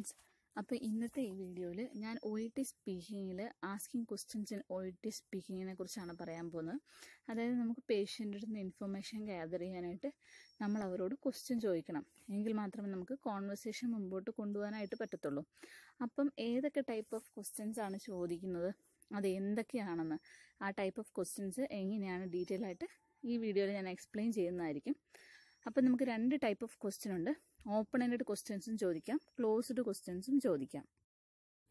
friends അപ്പോൾ ഇന്നത്തെ ഈ വീഡിയോയിൽ ഞാൻ ഒ ഇ ടി സ്പീക്കിങ്ങിൽ asking questions in O E T സ്പീക്കിങ്ങിനെ കുറിച്ചാണ് പറയാൻ പോകുന്നത് അതായത് നമുക്ക് പേഷ്യൻ്റെ അടുത്ത് നിന്ന് ഇൻഫർമേഷൻ ഗ്യാദർ ചെയ്യാനായിട്ട് നമ്മൾ അവരോട് ക്വസ്റ്റ്യൻ ചോദിക്കണം എങ്കിൽ മാത്രമേ നമുക്ക് കോൺവെർസേഷൻ മുമ്പോട്ട് കൊണ്ടുപോകാനായിട്ട് പറ്റത്തുള്ളൂ അപ്പം ഏതൊക്കെ ടൈപ്പ് ഓഫ് ക്വസ്റ്റ്യൻസ് ആണ് ചോദിക്കുന്നത് അത് എന്തൊക്കെയാണെന്ന് ആ ടൈപ്പ് ഓഫ് ക്വസ്റ്റ്യൻസ് എങ്ങനെയാണ് ഡീറ്റെയിൽ ആയിട്ട് ഈ വീഡിയോയിൽ ഞാൻ എക്സ്പ്ലെയിൻ ചെയ്യുന്നതായിരിക്കും അപ്പം നമുക്ക് രണ്ട് ടൈപ്പ് ഓഫ് ക്വസ്റ്റ്യൻ ഉണ്ട് ഓപ്പൺ എൻഡഡ് ക്വസ്റ്റ്യൻസും ചോദിക്കാം ക്ലോസ്ഡ് ക്വസ്റ്റ്യൻസും ചോദിക്കാം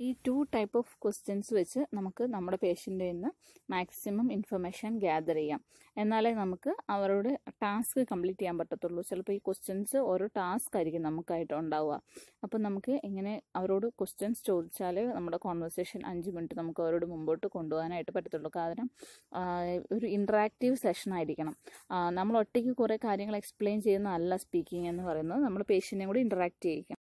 ഈ ടു ടൈപ്പ് ഓഫ് ക്വസ്റ്റ്യൻസ് വെച്ച് നമുക്ക് നമ്മുടെ പേഷ്യൻ്റിൽ നിന്ന് മാക്സിമം ഇൻഫർമേഷൻ ഗ്യാതർ ചെയ്യാം എന്നാലേ നമുക്ക് അവരുടെ ടാസ്ക് കംപ്ലീറ്റ് ചെയ്യാൻ പറ്റത്തുള്ളൂ ചിലപ്പോൾ ഈ ക്വസ്റ്റ്യൻസ് ഓരോ ടാസ്ക് ആയിരിക്കും നമുക്കായിട്ട് ഉണ്ടാവുക അപ്പം നമുക്ക് എങ്ങനെ അവരോട് ക്വസ്റ്റ്യൻസ് ചോദിച്ചാലേ നമ്മുടെ കോൺവെർസേഷൻ അഞ്ച് മിനിറ്റ് നമുക്ക് അവരോട് മുമ്പോട്ട് കൊണ്ടുപോകാനായിട്ട് പറ്റത്തുള്ളൂ കാരണം ഒരു ഇൻട്രാക്റ്റീവ് സെഷൻ ആയിരിക്കണം നമ്മൾ ഒറ്റയ്ക്ക് കുറേ കാര്യങ്ങൾ എക്സ്പ്ലെയിൻ ചെയ്യുന്നതല്ല സ്പീക്കിംഗ് എന്ന് പറയുന്നത് നമ്മൾ പേഷ്യൻറ്റിനെ കൂടി ഇൻട്രാക്റ്റ് ചെയ്യിക്കാം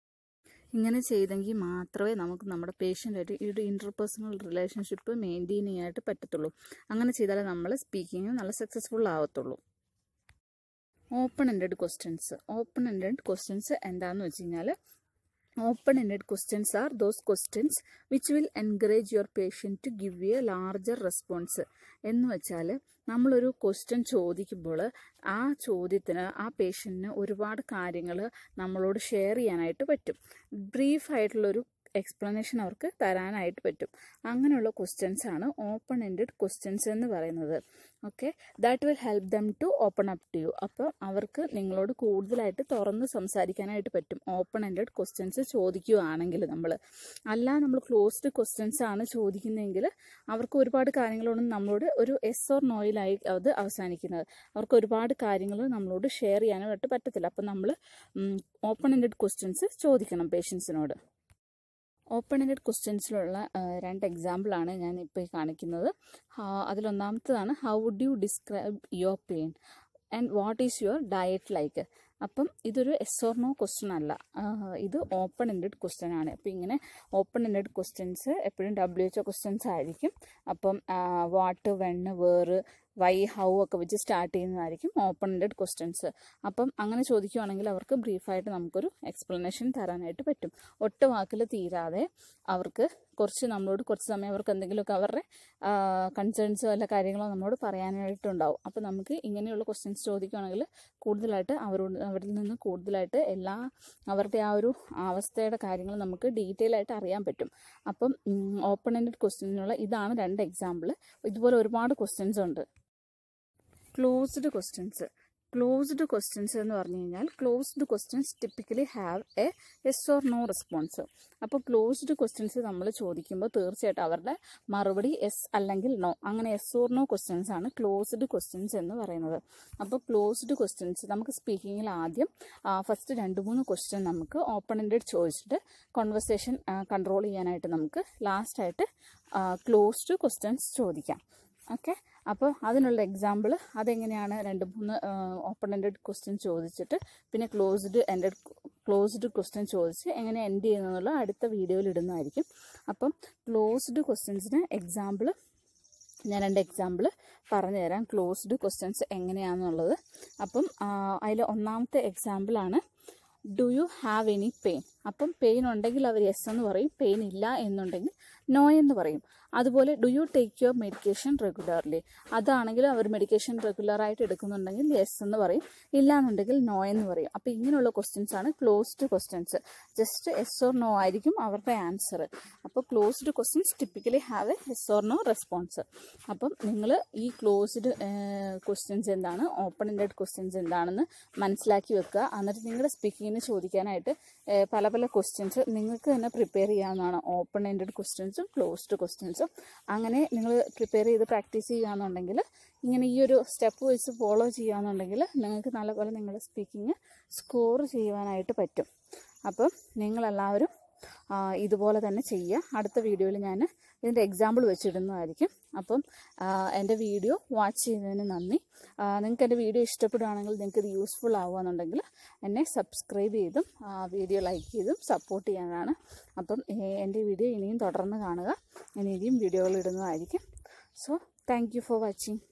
ഇങ്ങനെ ചെയ്തെങ്കിൽ മാത്രമേ നമുക്ക് നമ്മുടെ പേഷ്യൻ്റായിട്ട് ഈ ഒരു ഇൻ്റർപേഴ്സണൽ റിലേഷൻഷിപ്പ് മെയിൻറ്റെയിൻ ചെയ്യാനായിട്ട് പറ്റത്തുള്ളൂ അങ്ങനെ ചെയ്താലേ നമ്മൾ സ്പീക്കിംഗ് നല്ല സക്സസ്ഫുൾ ആവത്തുള്ളൂ open ended questions open ended questions എന്താണെന്ന് വെച്ച് കഴിഞ്ഞാൽ open-ended questions are those questions which will encourage your patient to give you a larger response എന്ന് വെച്ചാൽ നമ്മളൊരു ക്വസ്റ്റ്യൻ ചോദിക്കുമ്പോൾ ആ ചോദ്യത്തിന് ആ പേഷ്യൻറ്റിന് ഒരുപാട് കാര്യങ്ങൾ നമ്മളോട് ഷെയർ ചെയ്യാനായിട്ട് പറ്റും ബ്രീഫായിട്ടുള്ളൊരു എക്സ്പ്ലനേഷൻ അവർക്ക് തരാനായിട്ട് പറ്റും അങ്ങനെയുള്ള ക്വസ്റ്റ്യൻസ് ആണ് ഓപ്പൺ എൻഡഡ് ക്വസ്റ്റ്യൻസ് എന്ന് പറയുന്നത് okay that will help them to open up to you അപ്പോൾ അവർക്ക് നിങ്ങളോട് കൂടുതലായിട്ട് തുറന്ന് സംസാരിക്കാനായിട്ട് പറ്റും ഓപ്പൺ എൻഡഡ് ക്വസ്റ്റ്യൻസ് ചോദിക്കുകയാണെങ്കിൽ നമ്മൾ അല്ല നമ്മൾ ക്ലോസ്ഡ് ക്വസ്റ്റ്യൻസ് ആണ് ചോദിക്കുന്നതെങ്കിൽ അവർക്ക് ഒരുപാട് കാര്യങ്ങളോടും നമ്മളോട് ഒരു എസ് ഓർ നോയിലായി അത് അവസാനിക്കുന്നത് അവർക്ക് ഒരുപാട് കാര്യങ്ങൾ നമ്മളോട് ഷെയർ ചെയ്യാനായിട്ട് പറ്റത്തില്ല അപ്പോൾ നമ്മൾ ഓപ്പൺ എൻഡഡ് ക്വസ്റ്റ്യൻസ് ചോദിക്കണം പേഷ്യൻസിനോട് ഓപ്പൺ എൻഡഡ് ക്വസ്റ്റ്യൻസിലുള്ള രണ്ട് എക്സാമ്പിളാണ് ഞാൻ ഇപ്പോൾ കാണിക്കുന്നത് അതിലൊന്നാമത്തതാണ് how would you describe your pain and what is your diet like അപ്പം ഇതൊരു എസ് ഓർ നോ ക്വസ്റ്റ്യൻ അല്ല ഇത് ഓപ്പൺ എൻഡഡ് ക്വസ്റ്റ്യൻ ആണ് അപ്പം ഇങ്ങനെ ഓപ്പൺ എൻഡഡ് ക്വസ്റ്റ്യൻസ് എപ്പോഴും ഡബ്ല്യു എച്ച് ക്വസ്റ്റ്യൻസ് ആയിരിക്കും അപ്പം what when where why how ഒക്കെ വെച്ച് സ്റ്റാർട്ട് ചെയ്യുന്നതായിരിക്കും ഓപ്പൺ എൻഡഡ് ക്വസ്റ്റ്യൻസ് അപ്പം അങ്ങനെ ചോദിക്കുവാണെങ്കിൽ അവർക്ക് ബ്രീഫായിട്ട് നമുക്കൊരു എക്സ്പ്ലനേഷൻ തരാനായിട്ട് പറ്റും ഒറ്റ വാക്കിൽ തീരാതെ അവർക്ക് കുറച്ച് നമ്മളോട് കുറച്ച് സമയം അവർക്ക് എന്തെങ്കിലുമൊക്കെ അവരുടെ കൺസേൺസോ അല്ല കാര്യങ്ങളോ നമ്മളോട് പറയാനായിട്ടുണ്ടാവും അപ്പോൾ നമുക്ക് ഇങ്ങനെയുള്ള ക്വസ്റ്റ്യൻസ് ചോദിക്കുവാണെങ്കിൽ കൂടുതലായിട്ട് അവരോട് അവരിൽ നിന്ന് കൂടുതലായിട്ട് എല്ലാ അവരുടെ ആ ഒരു അവസ്ഥയുടെ കാര്യങ്ങൾ നമുക്ക് ഡീറ്റെയിൽ ആയിട്ട് അറിയാൻ പറ്റും അപ്പം ഓപ്പൺ എൻഡഡ് ക്വസ്റ്റ്യനുള്ള ഇതാണ് രണ്ട് എക്സാമ്പിൾ ഇതുപോലെ ഒരുപാട് ക്വസ്റ്റ്യൻസ് ഉണ്ട് ക്ലോസ്ഡ് ക്വസ്റ്റ്യൻസ് ക്ലോസ്ഡ് ക്വസ്റ്റ്യൻസ് എന്ന് പറഞ്ഞു കഴിഞ്ഞാൽ closed questions typically have a yes or no response അപ്പോൾ ക്ലോസ്ഡ് ക്വസ്റ്റ്യൻസ് നമ്മൾ ചോദിക്കുമ്പോൾ തീർച്ചയായിട്ടും അവരുടെ മറുപടി എസ് അല്ലെങ്കിൽ നോ അങ്ങനെ യെസ് ഓർ നോ ക്വസ്റ്റ്യൻസ് ആണ് ക്ലോസ്ഡ് ക്വസ്റ്റ്യൻസ് എന്ന് പറയുന്നത് അപ്പോൾ ക്ലോസ്ഡ് ക്വസ്റ്റ്യൻസ് നമുക്ക് സ്പീക്കിങ്ങിൽ ആദ്യം ഫസ്റ്റ് രണ്ട് മൂന്ന് ക്വസ്റ്റ്യൻ നമുക്ക് ഓപ്പൺ എൻഡഡ് ചോദിച്ചിട്ട് കോൺവെർസേഷൻ കൺട്രോൾ ചെയ്യാനായിട്ട് നമുക്ക് ലാസ്റ്റായിട്ട് ക്ലോസ്ഡ് ക്വസ്റ്റ്യൻസ് ചോദിക്കാം ഓക്കെ അപ്പോൾ അതിനുള്ള എക്സാമ്പിൾ അതെങ്ങനെയാണ് രണ്ട് മൂന്ന് ഓപ്പൺ എൻഡഡ് ക്വസ്റ്റ്യൻ ചോദിച്ചിട്ട് പിന്നെ ക്ലോസ്ഡ് എൻഡഡ് ക്ലോസ്ഡ് ക്വസ്റ്റ്യൻ ചോദിച്ച് എങ്ങനെ എൻഡ് ചെയ്യുന്നതെന്നുള്ള അടുത്ത വീഡിയോയിൽ ഇടുന്നതായിരിക്കും അപ്പം ക്ലോസ്ഡ് ക്വസ്റ്റ്യൻസിന് എക്സാമ്പിൾ ഞാൻ രണ്ട് എക്സാമ്പിൾ പറഞ്ഞുതരാം ക്ലോസ്ഡ് ക്വസ്റ്റ്യൻസ് എങ്ങനെയാണെന്നുള്ളത് അപ്പം അതിൽ ഒന്നാമത്തെ എക്സാമ്പിളാണ് do you have any pain അപ്പം പെയിൻ ഉണ്ടെങ്കിൽ അവർ യെസ് എന്ന് പറയും പെയിൻ ഇല്ല എന്നുണ്ടെങ്കിൽ നോ എന്ന് പറയും അതുപോലെ do you take your medication regularly അതാണെങ്കിൽ അവർ മെഡിക്കേഷൻ റെഗുലറായിട്ട് എടുക്കുന്നുണ്ടെങ്കിൽ യെസ് എന്ന് പറയും ഇല്ല എന്നുണ്ടെങ്കിൽ നോ എന്ന് പറയും അപ്പോൾ ഇങ്ങനെയുള്ള ക്വസ്റ്റ്യൻസ് ആണ് closed questions just yes or no ആയിരിക്കും അവരുടെ ആൻസർ അപ്പോൾ closed questions typically have a yes or no response അപ്പം നിങ്ങൾ ഈ ക്ലോസ്ഡ് ക്വസ്റ്റ്യൻസ് എന്താണ് ഓപ്പൺ എൻഡഡ് ക്വസ്റ്റ്യൻസ് എന്താണെന്ന് മനസ്സിലാക്കി വെക്കുക എന്നിട്ട് നിങ്ങളുടെ സ്പീക്കിങ്ങിന് ചോദിക്കാനായിട്ട് പല പല ക്വസ്റ്റ്യൻസ് നിങ്ങൾക്ക് തന്നെ പ്രിപ്പയർ ചെയ്യാവുന്നതാണ് ഓപ്പൺ എൻഡഡ് ക്വസ്റ്റ്യൻസും ക്ലോസ്ഡ് ക്വസ്റ്റ്യൻസും അങ്ങനെ നിങ്ങൾ പ്രിപ്പയർ ചെയ്ത് പ്രാക്ടീസ് ചെയ്യുകയാണെന്നുണ്ടെങ്കിൽ ഇങ്ങനെ ഈ ഒരു സ്റ്റെപ്പ് വെച്ച് ഫോളോ ചെയ്യുകയാണെന്നുണ്ടെങ്കിൽ നിങ്ങൾക്ക് നല്ലപോലെ നിങ്ങളുടെ സ്പീക്കിംഗ് സ്കോർ ചെയ്യുവാനായിട്ട് പറ്റും അപ്പം നിങ്ങളെല്ലാവരും ഇതുപോലെ തന്നെ ചെയ്യുക അടുത്ത വീഡിയോയിൽ ഞാൻ ഇതിൻ്റെ എക്സാമ്പിൾ വെച്ചിടുന്നതായിരിക്കും അപ്പം എൻ്റെ വീഡിയോ വാച്ച് ചെയ്തതിന് നന്ദി നിങ്ങൾക്ക് എൻ്റെ വീഡിയോ ഇഷ്ടപ്പെടുകയാണെങ്കിൽ നിങ്ങൾക്ക് ഇത് യൂസ്ഫുൾ ആവുകയെന്നുണ്ടെങ്കിൽ എന്നെ സബ്സ്ക്രൈബ് ചെയ്തും വീഡിയോ ലൈക്ക് ചെയ്തും സപ്പോർട്ട് ചെയ്യാനാണ് അപ്പം എൻ്റെ വീഡിയോ ഇനിയും തുടർന്ന് കാണുക ഇനിയും വീഡിയോകൾ ഇടുന്നതായിരിക്കും സോ താങ്ക് ഫോർ വാച്ചിങ്